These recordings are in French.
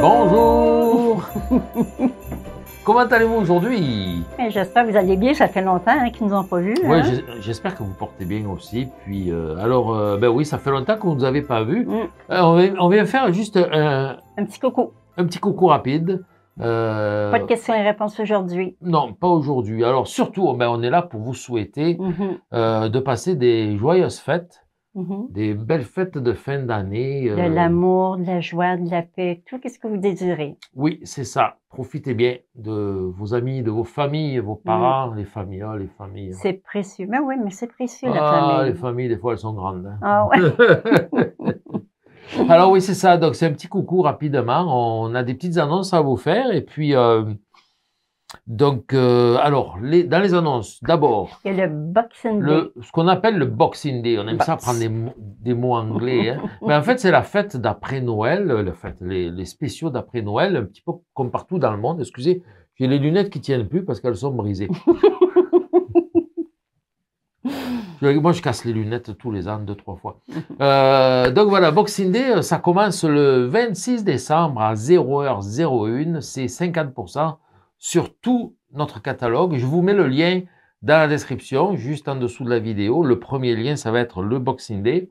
Bonjour Comment allez-vous aujourd'hui J'espère que vous allez bien, ça fait longtemps hein, qu'ils ne nous ont pas vus. Oui, hein. j'espère que vous portez bien aussi. Puis, euh, alors, euh, ben oui, ça fait longtemps qu'on ne nous avait pas vus. Mm. Euh, on, vient, faire juste un... petit coucou. Un petit coucou rapide. Pas de questions et réponses aujourd'hui. Non, pas aujourd'hui. Alors, surtout, ben, on est là pour vous souhaiter mm-hmm. de passer des joyeuses fêtes. Mm-hmm. Des belles fêtes de fin d'année. De euh, l'amour, de la joie, de la paix, tout ce que vous désirez. Oui, c'est ça. Profitez bien de vos amis, de vos familles, vos mm. parents, les familles, ah, les familles. Hein. C'est précieux. Mais oui, mais c'est précieux la ah, famille. Les familles, des fois, elles sont grandes. Hein. Ah ouais. Alors oui, c'est ça. Donc c'est un petit coucou rapidement. On a des petites annonces à vous faire et puis. Euh, donc, euh, alors, dans les annonces, d'abord. Il y a le Boxing Day. ce qu'on appelle le Boxing Day. On aime ça prendre des, mots anglais. Hein. Mais en fait, c'est la fête d'après Noël, euh, la fête, les, spéciaux d'après Noël, un petit peu comme partout dans le monde. Excusez, j'ai les lunettes qui tiennent plus parce qu'elles sont brisées. Moi, je casse les lunettes tous les ans, deux, trois fois. Euh, donc voilà, Boxing Day, ça commence le 26 décembre à 0h01. C'est 50% sur tout notre catalogue. Je vous mets le lien dans la description, juste en dessous de la vidéo. Le premier lien, ça va être le Boxing Day.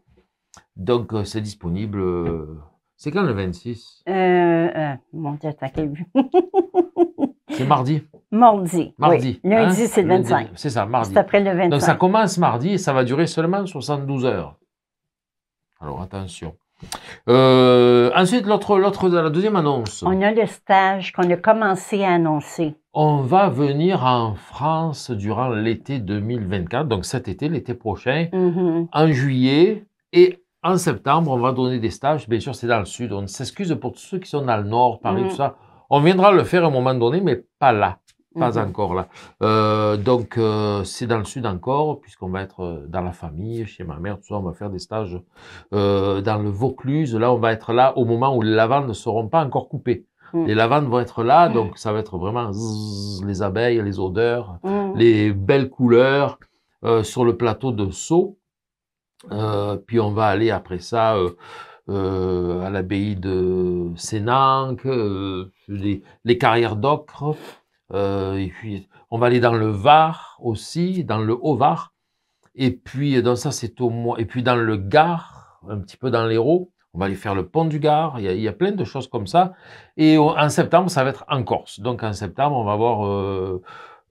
Donc, euh, c'est disponible. Euh, c'est quand le 26 euh, Mon Dieu, t'as C'est mardi. Mardi. Mardi. Oui. Hein? Lundi, c'est le 25. C'est ça, mardi. C'est après le Donc, ça commence mardi et ça va durer seulement 72 heures. Alors, attention. Euh, ensuite, l'autre, l'autre, la deuxième annonce. On a le stage qu'on a commencé à annoncer. On va venir en France durant l'été 2024, donc cet été, l'été prochain, mm-hmm. en juillet et en septembre, on va donner des stages. Bien sûr, c'est dans le sud. On s'excuse pour tous ceux qui sont dans le nord, Paris, mm. tout ça. On viendra le faire à un moment donné, mais pas là pas mhm. encore là. Euh, donc, euh, c'est dans le sud encore, puisqu'on va être euh, dans la famille, chez ma mère, tout ça, on va faire des stages dans le Vaucluse. Là, on va être là au moment où les lavandes ne seront pas encore coupées. Mm. Les lavandes vont être là, mm. donc ça va être vraiment les abeilles, les odeurs, mm. les belles couleurs sur le plateau de Sceaux. puis on va aller après ça à l'abbaye de Sénanque, les carrières d'ocre. Euh, et puis, on va aller dans le Var aussi, dans le Haut-Var. Et puis, euh, dans ça, c'est au mois. Et puis, dans le Gard, un petit peu dans l'Hérault. On va aller faire le pont du Gard. Il y, a, plein de choses comme ça. Et en septembre, ça va être en Corse. Donc, en septembre, on va avoir euh,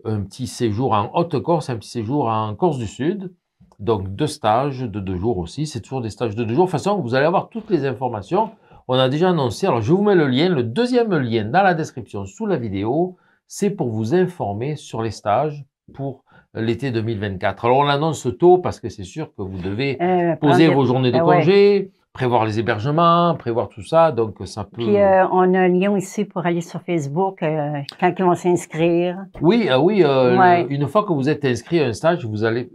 un petit séjour en Haute-Corse, un petit séjour en Corse du Sud. Donc, deux stages de deux jours aussi. C'est toujours des stages de deux jours. De toute façon, vous allez avoir toutes les informations. On a déjà annoncé. Alors, je vous mets le lien, le deuxième lien dans la description sous la vidéo c'est pour vous informer sur les stages pour euh, l'été 2024. Alors, on l'annonce tôt parce que c'est sûr que vous devez euh, poser vos journées de ben congé, prévoir les hébergements, prévoir tout ça. Donc, euh, ça Puis, on a un lien ici pour aller sur Facebook quand ils vont s'inscrire. Oui, ah oui. Une fois que vous êtes inscrit à un stage, vous allez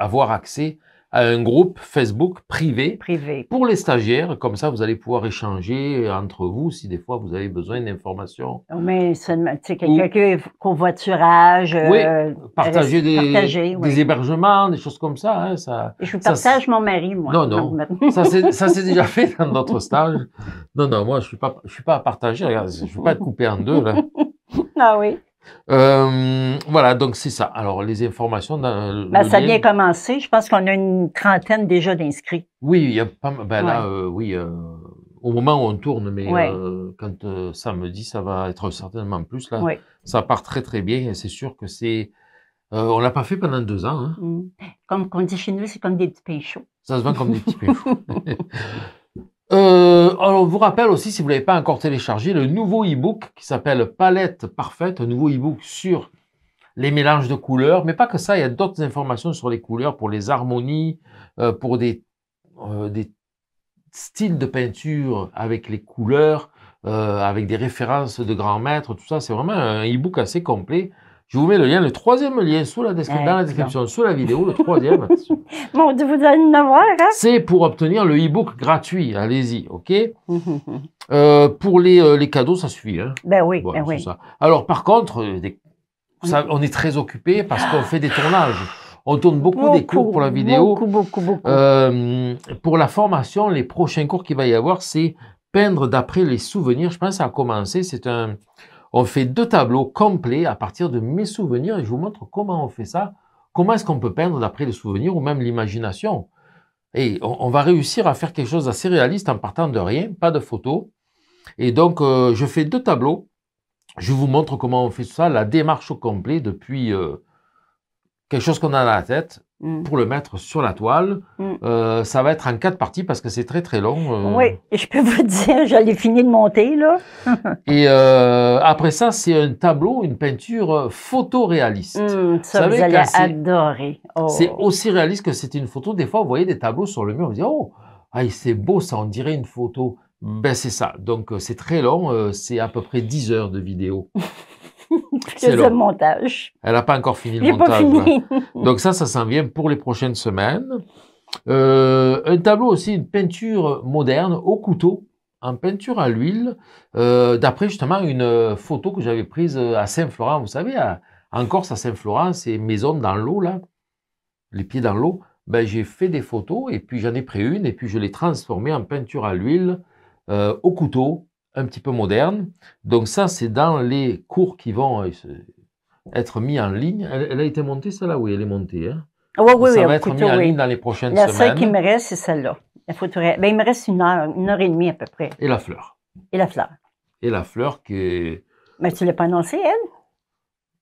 avoir accès un groupe Facebook privé, privé, pour les stagiaires. Comme ça, vous allez pouvoir échanger entre vous si des fois vous avez besoin d'informations. Mais c'est quelqu'un covoiturage, est euh, partager, des, partager, des, hébergements, des choses comme ça. Hein, ça je partage mon mari, moi. Non, non. ça s'est déjà fait dans d'autres stages. Non, non, moi, je ne suis, pas, je suis pas à partager. Regarde, je ne veux pas être coupé en deux. Là. ah oui. Euh, voilà, donc c'est ça. Alors, les informations. Dans ben, ça vient commencer. Je pense qu'on a une trentaine déjà d'inscrits. Oui, il y a pas ben, là, euh, oui, euh, au moment où on tourne, mais ça quand samedi, ça va être certainement plus. Là, ça part très, très bien. C'est sûr que c'est. on ne l'a pas fait pendant deux ans. Hein. Mmh. Comme on dit chez nous, c'est comme des petits pains Ça se vend comme des petits pains Euh, alors, on vous rappelle aussi, si vous ne l'avez pas encore téléchargé, le nouveau e-book qui s'appelle Palette Parfaite, un nouveau e-book sur les mélanges de couleurs, mais pas que ça, il y a d'autres informations sur les couleurs pour les harmonies, euh, pour des, euh, des, styles de peinture avec les couleurs, avec des références de grands maîtres, tout ça. C'est vraiment un e-book assez complet je vous mets le lien, le troisième lien sous la dans la description, sous la vidéo, le troisième. bon, vous donne en avoir. C'est pour obtenir le e-book gratuit. Allez-y, OK euh, Pour les, euh, les, cadeaux, ça suffit. Hein. Ben oui, ben oui. Ça. Alors, par contre, euh, on est très occupé parce qu'on fait des tournages. On tourne beaucoup, des cours pour la vidéo. Beaucoup, beaucoup, beaucoup. pour la formation, les prochains cours qu'il va y avoir, c'est peindre d'après les souvenirs. Je pense que ça a commencé. C'est un, on fait deux tableaux complets à partir de mes souvenirs et je vous montre comment on fait ça, comment est-ce qu'on peut peindre d'après les souvenirs ou même l'imagination. Et on, va réussir à faire quelque chose d'assez réaliste en partant de rien, pas de photos. Et donc, euh, je fais deux tableaux. Je vous montre comment on fait ça, la démarche au complet depuis euh, quelque chose qu'on a dans la tête Mm. pour le mettre sur la toile. Mm. Euh, ça va être en quatre parties parce que c'est très très long. Euh. Oui, je peux vous dire, j'allais finir de monter là. et euh, après ça, c'est un tableau, une peinture photoréaliste. Mm, ça, vous, allez adorer. Oh. C'est aussi réaliste que c'était une photo. Des fois, vous voyez des tableaux sur le mur, vous dites oh, c'est beau, ça on dirait une photo. Ben c'est ça. Donc c'est très long, c'est à peu près 10 heures de vidéo. montage. Elle n'a pas encore fini le montage. Donc ça, ça s'en vient pour les prochaines semaines. Euh, un tableau aussi, une peinture moderne au couteau, en peinture à l'huile, euh, d'après justement une photo que j'avais prise à Saint-Florent, vous savez, en Corse à Saint-Florent, ces maisons dans l'eau, là, les pieds dans l'eau. Ben, j'ai fait des photos et puis j'en ai pris une et puis je l'ai transformée en peinture à l'huile euh, au couteau un petit peu moderne. Donc ça, c'est dans les cours qui vont euh, être mis en ligne. Elle, a été montée, celle-là Oui, elle est montée. Hein? Ah ça va être mis en ligne dans les prochaines semaines. La seule qui me reste, c'est celle-là. Ben, il me reste une heure, une heure et demie à peu près. Et la fleur. Et la fleur. Et la fleur qui Mais tu ne l'as pas annoncée, elle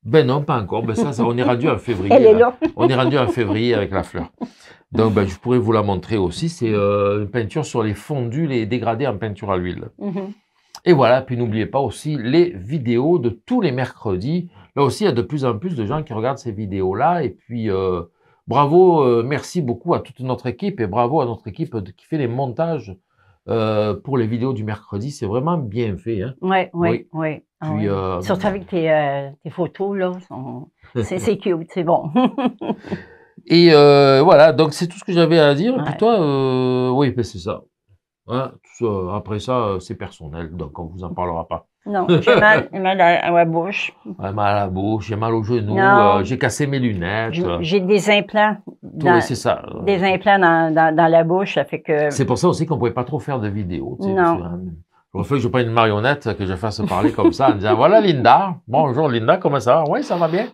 ben non, pas encore. Ben ça, on est rendu en février. Elle est là. on est rendu en février avec la fleur. Donc, ben, je pourrais vous la montrer aussi. C'est euh, une peinture sur les fondus, les dégradés en peinture à l'huile. Mm-hmm. Et voilà, puis n'oubliez pas aussi les vidéos de tous les mercredis. Là aussi, il y a de plus en plus de gens qui regardent ces vidéos-là. Et puis, euh, bravo, euh, merci beaucoup à toute notre équipe et bravo à notre équipe qui fait les montages euh, pour les vidéos du mercredi. C'est vraiment bien fait. Hein. Ouais, oui, oui, ah oui. Surtout avec tes, photos, là. C'est cute, c'est bon. Et voilà, donc c'est tout ce que j'avais à dire. Et puis toi, oui, ben, c'est ça. Hein, après ça, euh, c'est personnel, donc on ne vous en parlera pas. Non, j'ai mal, à, la bouche. J'ai mal à la bouche, j'ai mal aux genoux, euh, j'ai cassé mes lunettes. J'ai euh. des implants. Dans, c'est ça. Des implants dans, dans, la bouche, ça fait que... C'est pour ça aussi qu'on ne pouvait pas trop faire de vidéos. Non. Hein, je fait que je pas une marionnette que je fasse parler comme ça en disant voilà Linda, bonjour Linda, comment ça va Oui, ça va bien.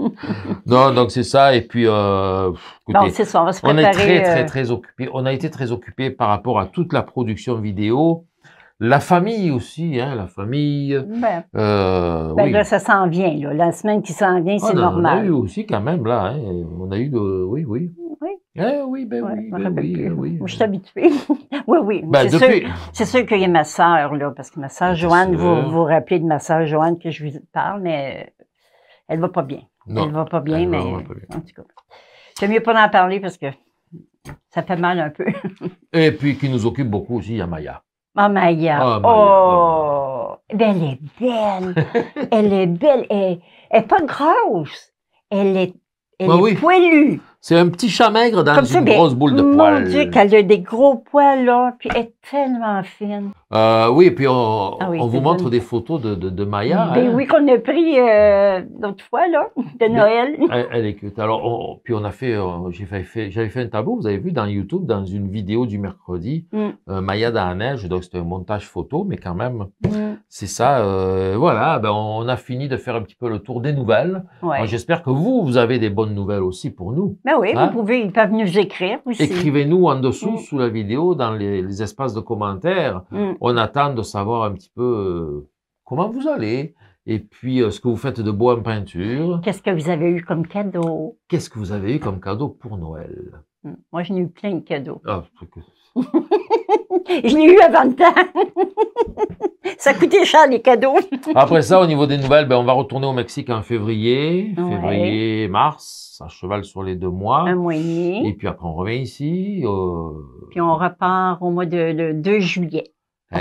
non, donc c'est ça. Et puis, euh, écoutez, on, est très, très, euh, très occupé. On a été très occupé par rapport à toute la production vidéo. La famille aussi, hein, la famille. Ben, euh, ben Là, ça s'en vient. Là. La semaine qui s'en vient, ah, c'est normal. On a eu aussi quand même, là. Hein. on a eu de... Oui, oui. Eh oui, ben oui, oui, Je suis habituée. oui, oui. c'est, sûr, qu'il y a ma sœur, là, parce que ma sœur ben, Joanne, vous vous rappelez de ma sœur Joanne que je vous parle, mais euh, elle va pas bien. Elle elle va pas bien, mais va pas bien. en tout cas. C'est mieux pas en parler parce que ça fait mal un peu. Et puis qui nous occupe beaucoup aussi, il y a Maya. Ah, Maya. Ah, oh, ah, ben, elle est belle. elle est belle. Elle n'est pas grosse. Elle est, elle ben est poilue. C'est un petit chat maigre dans une ben, grosse boule de poils. Mon Dieu, qu'elle a des gros poils, là, puis elle est tellement fine. Euh, oui, et puis on, ah vous montre des photos de, de, Maya. Ben oui, qu'on a pris euh, fois, là, de Noël. Elle, Alors, puis on a fait, euh, j'ai fait, j'avais fait un tableau, vous avez vu dans YouTube, dans une vidéo du mercredi, mm. euh, Maya dans la neige, donc c'était un montage photo, mais quand même, mm. c'est ça. Euh, voilà, ben on a fini de faire un petit peu le tour des nouvelles. J'espère que vous, vous avez des bonnes nouvelles aussi pour nous. Ben oui, vous hein. pouvez, ils peuvent nous écrire aussi. Écrivez-nous en dessous, mm. sous la vidéo, dans les, les espaces de commentaires on attend de savoir un petit peu euh, comment vous allez et puis euh, ce que vous faites de beau en peinture. Qu'est-ce que vous avez eu comme cadeau Qu'est-ce que vous avez eu comme cadeau pour Noël hmm, Moi, j'en ai eu plein de cadeaux. Ah, je l'ai eu avant le temps. ça coûtait cher, les cadeaux. Après ça, au niveau des nouvelles, ben, on va retourner au Mexique en février, février, mars, à cheval sur les deux mois. Un mois et Et puis après, on revient ici. Euh, puis on repart au mois de juillet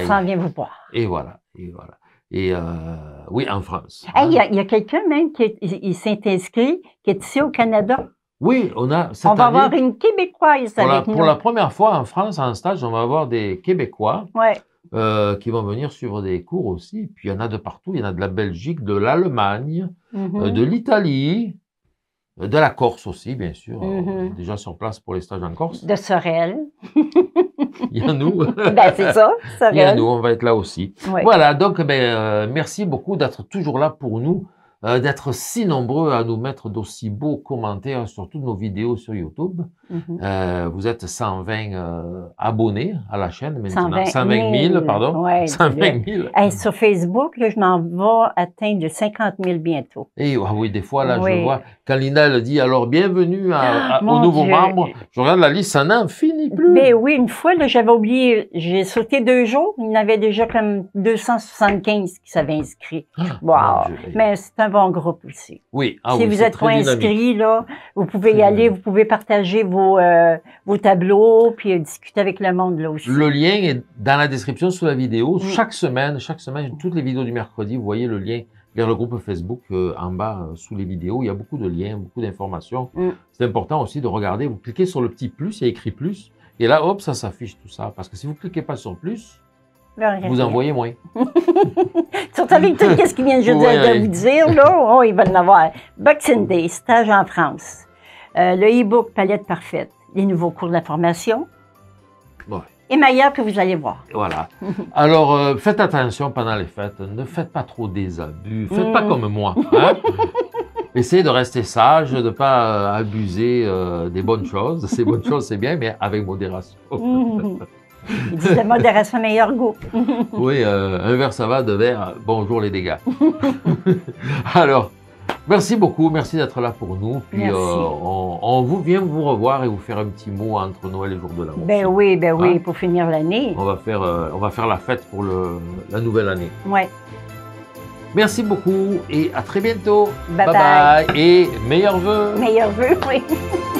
s'en vient vous voir. Et voilà, et voilà. Et euh, oui, en France. Hein? Il y a, quelqu'un même qui s'est inscrit, qui est ici au Canada. Oui, on a. Cette on va avoir une Québécoise avec nous. Pour la première fois en France, en stage, on va avoir des Québécois ouais. Euh, qui vont venir suivre des cours aussi. Puis il y en a de partout. Il y en a de la Belgique, de l'Allemagne, euh, mm-hmm. de l'Italie, de la Corse aussi, bien sûr. Mm-hmm. Déjà sur place pour les stages en Corse. De Sorel. il y a nous. Ben, c'est ça, ça Il y a nous, on va être là aussi. Voilà, donc ben, euh, merci beaucoup d'être toujours là pour nous. Euh, d'être si nombreux à nous mettre d'aussi beaux commentaires sur toutes nos vidéos sur YouTube. Mhm. Euh, vous êtes 120 euh, abonnés à la chaîne mais 120, 000, pardon. 120 000. sur Facebook, je m'en vois atteindre 50 000 bientôt. Et eh, ah oui, des fois, là, je vois, quand Lina elle dit alors bienvenue à, ah, à, aux nouveaux membres, je regarde la liste, ça n'en finit plus. Mais ben oui, une fois, j'avais oublié, j'ai sauté deux jours, il y en avait déjà comme 275 qui s'avaient inscrit. Ah, wow. Mais c'est un un groupe aussi. Oui. Ah si vous êtes pas inscrit, là, vous pouvez y aller, vous pouvez partager vos, euh, vos tableaux, puis euh, discuter avec le monde là aussi. Le lien est dans la description sous la vidéo. Chaque semaine, chaque semaine, toutes les vidéos du mercredi, vous voyez le lien vers le groupe Facebook euh, en bas sous les vidéos. Il y a beaucoup de liens, beaucoup d'informations. Mm. C'est important aussi de regarder. Vous cliquez sur le petit plus, il y a écrit plus. Et là, hop, ça s'affiche tout ça. Parce que si vous cliquez pas sur plus, vous envoyez moins. Surtout avec tout ce qu'il vient de, vous dire, là, oh, il va l'avoir. Boxing Day, stage en France. Euh, le e-book Palette Parfaite, les nouveaux cours de la formation. Et meilleur que vous allez voir. Voilà. Alors, euh, faites attention pendant les fêtes. Ne faites pas trop des abus. Faites pas mm. comme moi. Hein? Essayez de rester sage, de ne pas euh, abuser des bonnes choses. Ces bonnes choses, c'est bien, mais avec modération. Mm. Il dit la modération meilleur goût. oui, euh, un verre ça va, deux verres, bonjour les dégâts. Alors, merci beaucoup, merci d'être là pour nous. Puis euh, on, vous vient vous revoir et vous faire un petit mot entre Noël et Jour de l'Amour. Ben oui, ben oui, hein? pour finir l'année. On va faire, euh, on va faire la fête pour la nouvelle année. Ouais. Merci beaucoup et à très bientôt. Bye bye. bye. bye. Et meilleurs vœux. Meilleurs vœux, oui.